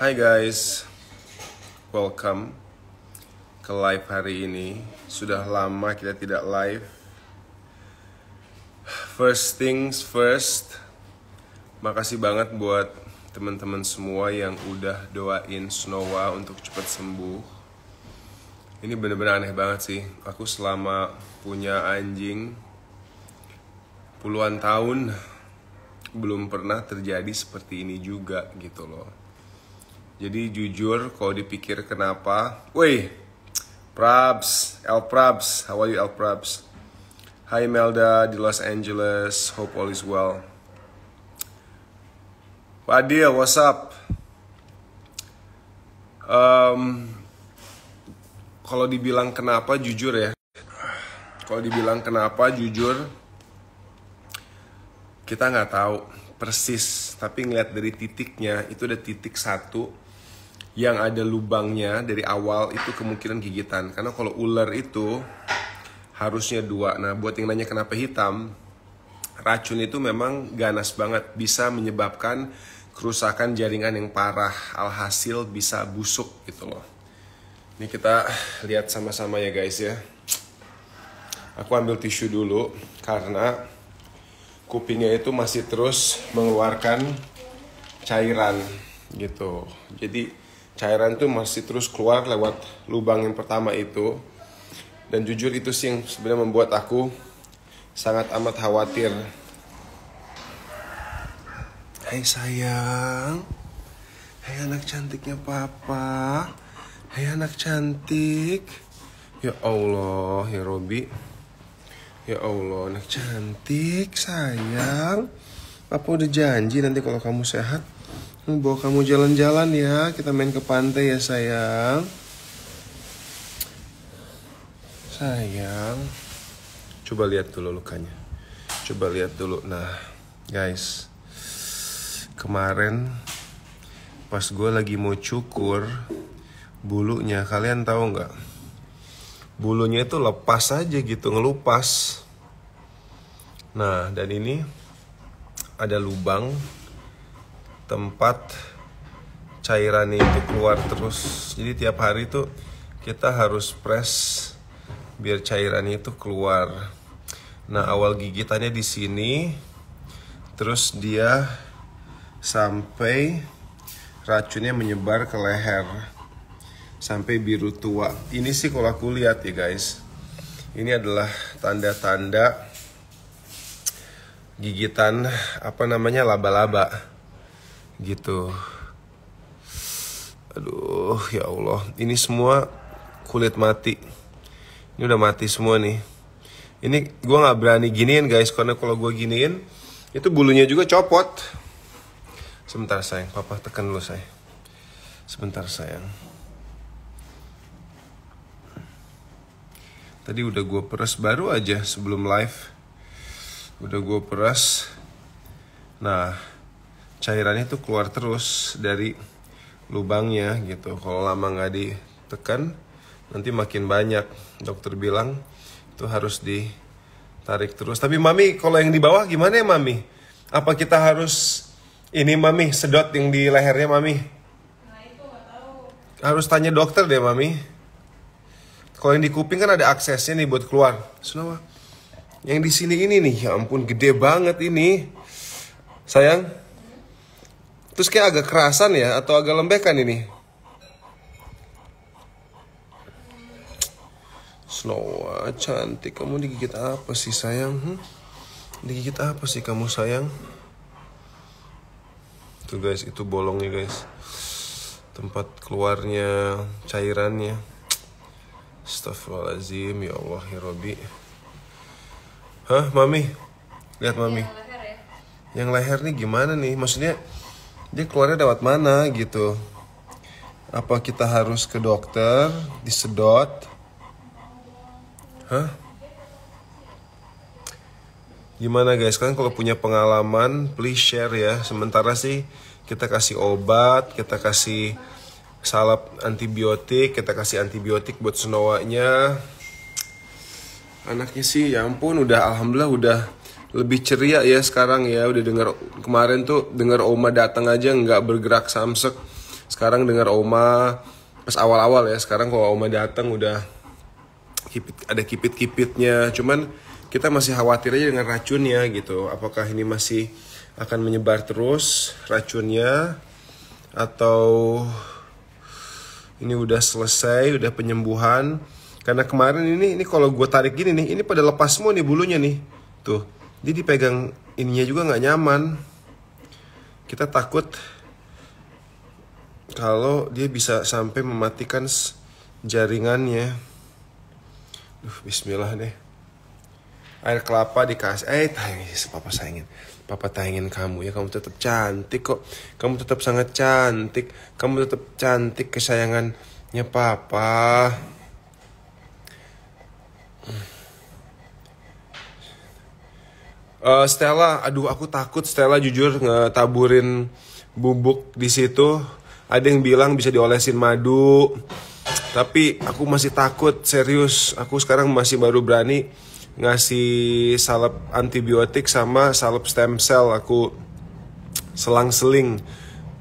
Hai guys, welcome ke live hari ini. Sudah lama kita tidak live. First things first, makasih banget buat teman-teman semua yang udah doain Snowa untuk cepat sembuh. Ini bener-bener aneh banget sih. Aku selama punya anjing puluhan tahun belum pernah terjadi seperti ini juga gitu loh jadi jujur kalau dipikir kenapa, woi, Prabs, El Prabs, how are you El Prabs? Hi Melda di Los Angeles, hope all is well. Pak what's up? Um, kalau dibilang kenapa, jujur ya. Kalau dibilang kenapa, jujur, kita nggak tahu persis. Tapi ngeliat dari titiknya, itu ada titik satu yang ada lubangnya dari awal itu kemungkinan gigitan karena kalau ular itu harusnya dua nah buat yang nanya kenapa hitam racun itu memang ganas banget bisa menyebabkan kerusakan jaringan yang parah alhasil bisa busuk gitu loh ini kita lihat sama-sama ya guys ya aku ambil tisu dulu karena kupingnya itu masih terus mengeluarkan cairan gitu jadi cairan itu masih terus keluar lewat lubang yang pertama itu dan jujur itu sih yang sebenarnya membuat aku sangat amat khawatir Hai sayang Hai anak cantiknya papa Hai anak cantik Ya Allah ya Robi Ya Allah anak cantik sayang Papa udah janji nanti kalau kamu sehat bawa kamu jalan-jalan ya. Kita main ke pantai ya sayang. Sayang. Coba lihat dulu lukanya. Coba lihat dulu. Nah, guys. Kemarin pas gue lagi mau cukur bulunya kalian tahu nggak bulunya itu lepas aja gitu ngelupas nah dan ini ada lubang tempat cairan itu keluar terus jadi tiap hari itu kita harus press biar cairan itu keluar nah awal gigitannya di sini terus dia sampai racunnya menyebar ke leher sampai biru tua ini sih kalau aku lihat ya guys ini adalah tanda-tanda gigitan apa namanya laba-laba gitu aduh ya Allah ini semua kulit mati ini udah mati semua nih ini gue nggak berani giniin guys karena kalau gue giniin itu bulunya juga copot sebentar sayang papa tekan dulu sayang sebentar sayang tadi udah gue peras baru aja sebelum live udah gue peras nah cairannya tuh keluar terus dari lubangnya gitu kalau lama nggak ditekan nanti makin banyak dokter bilang itu harus ditarik terus tapi mami kalau yang di bawah gimana ya mami apa kita harus ini mami sedot yang di lehernya mami nah, itu harus tanya dokter deh mami kalau yang di kuping kan ada aksesnya nih buat keluar Senawa. yang di sini ini nih ya ampun gede banget ini sayang Terus kayak agak kerasan ya atau agak lembekan ini? Snowa, cantik. Kamu digigit apa sih sayang? Hmm? Digigit apa sih kamu sayang? Tuh guys, itu bolongnya guys. Tempat keluarnya cairannya. Astagfirullahalazim ya Allah, ya Robi. Hah, Mami? Lihat Mami. Yang leher, ya? yang leher nih gimana nih? Maksudnya dia keluarnya lewat mana gitu apa kita harus ke dokter disedot hah gimana guys kan kalau punya pengalaman please share ya sementara sih kita kasih obat kita kasih salep antibiotik kita kasih antibiotik buat senowanya anaknya sih ya ampun udah alhamdulillah udah lebih ceria ya sekarang ya udah dengar kemarin tuh dengar Oma datang aja nggak bergerak samsek sekarang dengar Oma pas awal-awal ya sekarang kalau Oma datang udah kipit, ada kipit-kipitnya cuman kita masih khawatir aja dengan racunnya gitu apakah ini masih akan menyebar terus racunnya atau ini udah selesai udah penyembuhan karena kemarin ini ini kalau gue tarik gini nih ini pada lepas semua nih bulunya nih tuh jadi dipegang ininya juga nggak nyaman kita takut kalau dia bisa sampai mematikan jaringannya Duh, bismillah deh air kelapa dikasih eh sih, papa sayangin papa tayangin kamu ya kamu tetap cantik kok kamu tetap sangat cantik kamu tetap cantik kesayangannya papa hmm uh, Stella aduh aku takut Stella jujur ngetaburin bubuk di situ ada yang bilang bisa diolesin madu tapi aku masih takut serius aku sekarang masih baru berani ngasih salep antibiotik sama salep stem cell aku selang-seling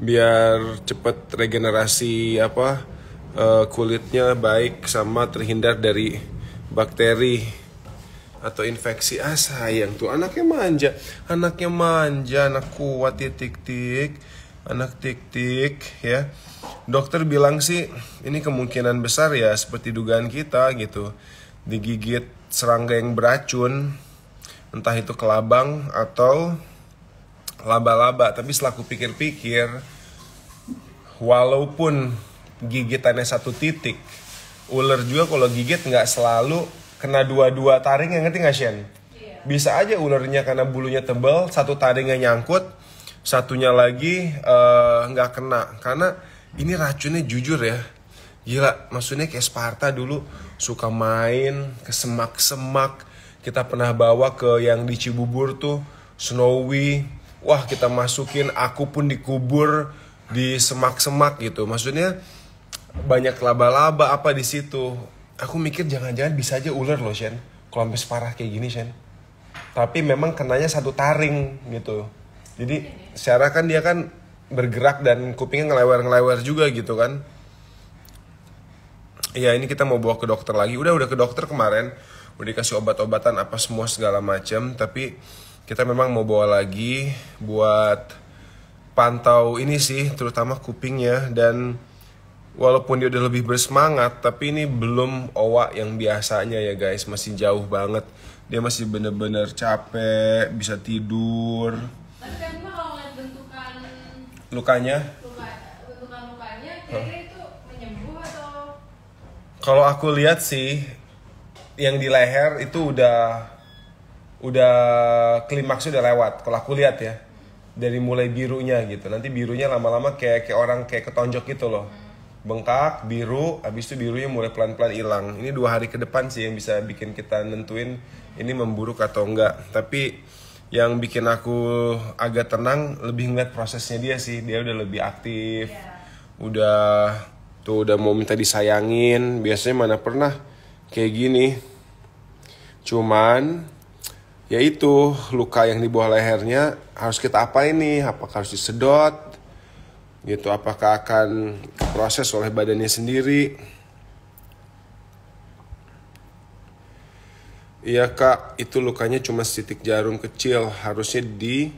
biar cepet regenerasi apa uh, kulitnya baik sama terhindar dari bakteri atau infeksi ah sayang tuh anaknya manja anaknya manja anak kuat ya tik tik anak tik tik ya dokter bilang sih ini kemungkinan besar ya seperti dugaan kita gitu digigit serangga yang beracun entah itu kelabang atau laba-laba tapi setelah pikir pikir walaupun gigitannya satu titik ular juga kalau gigit nggak selalu kena dua-dua taring yang ngerti nggak Shen? Iya. Bisa aja ularnya karena bulunya tebal, satu taringnya nyangkut, satunya lagi eh, nggak uh, kena karena ini racunnya jujur ya. Gila, maksudnya kayak Sparta dulu suka main ke semak-semak. Kita pernah bawa ke yang di Cibubur tuh Snowy. Wah, kita masukin aku pun dikubur di semak-semak gitu. Maksudnya banyak laba-laba apa di situ aku mikir jangan-jangan bisa aja ular loh Shen kalau sampai separah kayak gini Shen tapi memang kenanya satu taring gitu jadi secara kan dia kan bergerak dan kupingnya ngelewer-ngelewer juga gitu kan Ya ini kita mau bawa ke dokter lagi udah udah ke dokter kemarin udah dikasih obat-obatan apa semua segala macem. tapi kita memang mau bawa lagi buat pantau ini sih terutama kupingnya dan walaupun dia udah lebih bersemangat tapi ini belum owa yang biasanya ya guys masih jauh banget dia masih bener-bener capek bisa tidur tapi kan kalau ngeliat bentukan lukanya bentukan lukanya kira itu menyembuh atau kalau aku lihat sih yang di leher itu udah udah klimaks udah lewat kalau aku lihat ya dari mulai birunya gitu nanti birunya lama-lama kayak kayak orang kayak ketonjok gitu loh hmm bengkak biru habis itu birunya mulai pelan-pelan hilang ini dua hari ke depan sih yang bisa bikin kita nentuin ini memburuk atau enggak tapi yang bikin aku agak tenang lebih ngeliat prosesnya dia sih dia udah lebih aktif yeah. udah tuh udah mau minta disayangin biasanya mana pernah kayak gini cuman yaitu luka yang di bawah lehernya harus kita apa ini apakah harus disedot gitu apakah akan proses oleh badannya sendiri Iya kak, itu lukanya cuma titik jarum kecil, harusnya di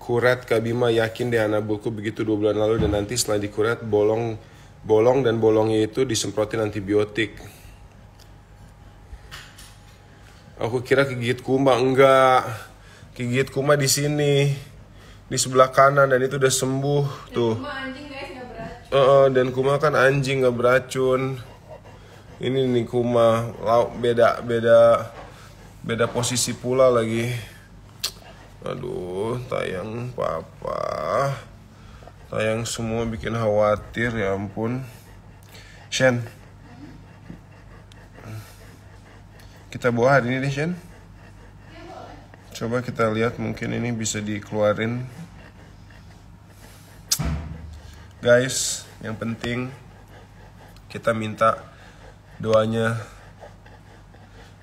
kuret Kak Bima yakin deh anak buku begitu dua bulan lalu dan nanti setelah dikuret bolong bolong dan bolongnya itu disemprotin antibiotik. Aku kira kegigit kuma enggak, kegigit kuma di sini di sebelah kanan dan itu udah sembuh dan tuh. Kuma anjing guys, dan kuma kan anjing nggak beracun. Ini nih kuma lauk beda beda beda posisi pula lagi. Aduh, tayang papa. Tayang semua bikin khawatir ya ampun. Shen. Kita bawa hari ini deh, Shen. Iya, Coba kita lihat mungkin ini bisa dikeluarin guys yang penting kita minta doanya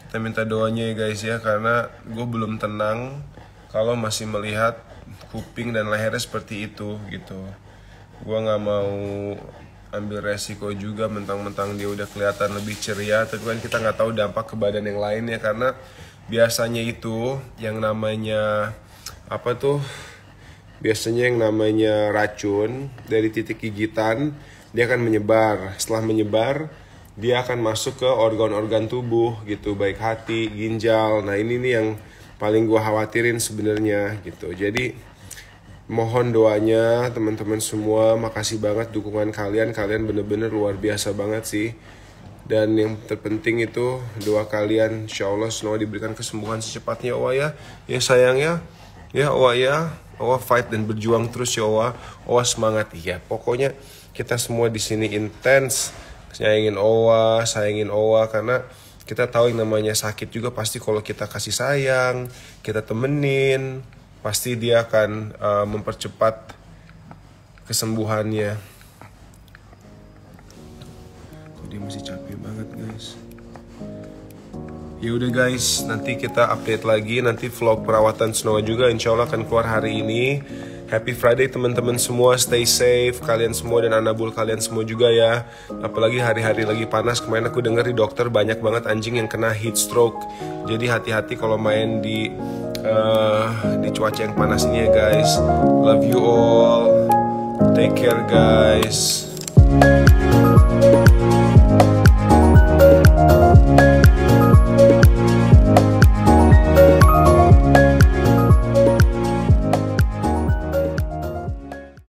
kita minta doanya ya guys ya karena gue belum tenang kalau masih melihat kuping dan lehernya seperti itu gitu gue nggak mau ambil resiko juga mentang-mentang dia udah kelihatan lebih ceria tapi kan kita nggak tahu dampak ke badan yang lain ya karena biasanya itu yang namanya apa tuh biasanya yang namanya racun dari titik gigitan dia akan menyebar. Setelah menyebar, dia akan masuk ke organ-organ tubuh gitu, baik hati, ginjal. Nah, ini nih yang paling gue khawatirin sebenarnya gitu. Jadi mohon doanya teman-teman semua, makasih banget dukungan kalian. Kalian bener-bener luar biasa banget sih. Dan yang terpenting itu doa kalian, insya Allah diberikan kesembuhan secepatnya, wah oh ya. Ya sayangnya ya Owa ya Owa fight dan berjuang terus ya Owa Owa semangat iya pokoknya kita semua di sini intens sayangin Owa sayangin Owa karena kita tahu yang namanya sakit juga pasti kalau kita kasih sayang kita temenin pasti dia akan uh, mempercepat kesembuhannya dia masih capek banget guys Ya udah guys, nanti kita update lagi nanti vlog perawatan Snowa juga insya Allah akan keluar hari ini. Happy Friday teman-teman semua, stay safe kalian semua dan anabul kalian semua juga ya. Apalagi hari-hari lagi panas, kemarin aku dengar di dokter banyak banget anjing yang kena heat stroke. Jadi hati-hati kalau main di uh, di cuaca yang panas ini ya guys. Love you all. Take care guys.